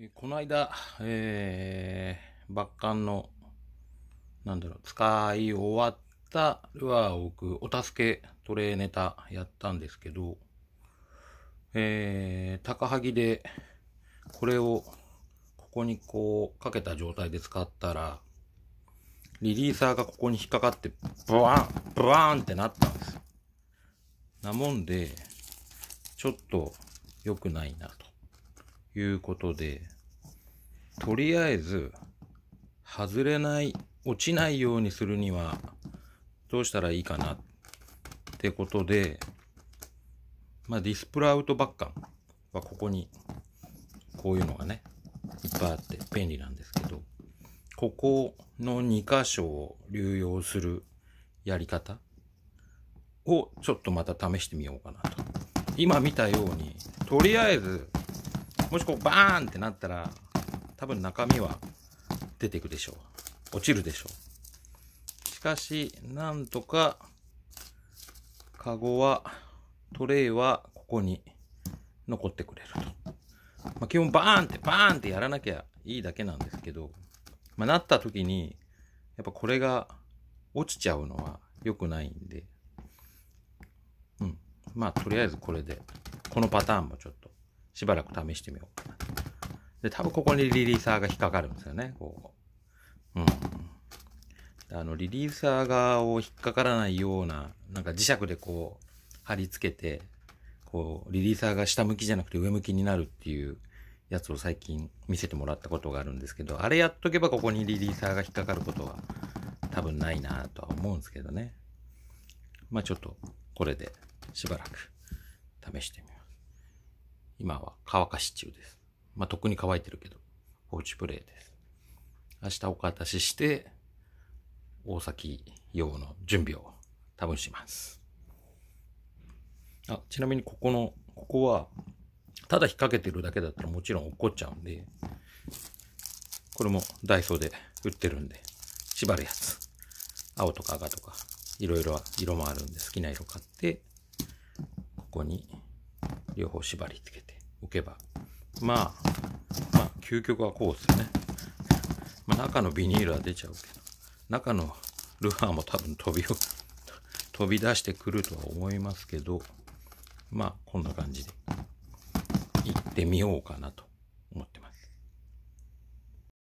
えこの間、えー、バッカンの、なんだろう、使い終わったルアーを置くお助けトレーネタやったんですけど、えー、高はぎで、これを、ここにこう、かけた状態で使ったら、リリーサーがここに引っかかって、ブワン、ブワンってなったんです。なもんで、ちょっと良くないなと。いうことで、とりあえず、外れない、落ちないようにするには、どうしたらいいかなってことで、まあ、ディスプレイアウトッカンはここに、こういうのがね、いっぱいあって便利なんですけど、ここの2箇所を流用するやり方をちょっとまた試してみようかなと。今見たように、とりあえずもしこうバーンってなったら、多分中身は出てくでしょう。落ちるでしょう。しかし、なんとか、カゴは、トレイはここに残ってくれると。まあ、基本バーンってバーンってやらなきゃいいだけなんですけど、まあ、なった時に、やっぱこれが落ちちゃうのは良くないんで、うん。まあ、とりあえずこれで、このパターンもちょっとしばらく試してみようかな。で、多分ここにリリーサーが引っかかるんですよね、こう。うん。あの、リリーサー側を引っかからないような、なんか磁石でこう、貼り付けて、こう、リリーサーが下向きじゃなくて上向きになるっていうやつを最近見せてもらったことがあるんですけど、あれやっとけばここにリリーサーが引っかかることは多分ないなとは思うんですけどね。まあちょっと、これでしばらく試してみます。今は乾かし中です。まあ、特に乾いてるけど、放置プレイです。明日おたしして、大崎用の準備を多分します。あ、ちなみにここの、ここは、ただ引っ掛けてるだけだったらもちろん落っこっちゃうんで、これもダイソーで売ってるんで、縛るやつ。青とか赤とか、いろいろ色もあるんで好きな色買って、ここに両方縛り付けておけば、まあ、まあ、究極はこうですよね。まあ、中のビニールは出ちゃうけど、中のルアーも多分飛びを、飛び出してくるとは思いますけど、まあ、こんな感じで、行ってみようかなと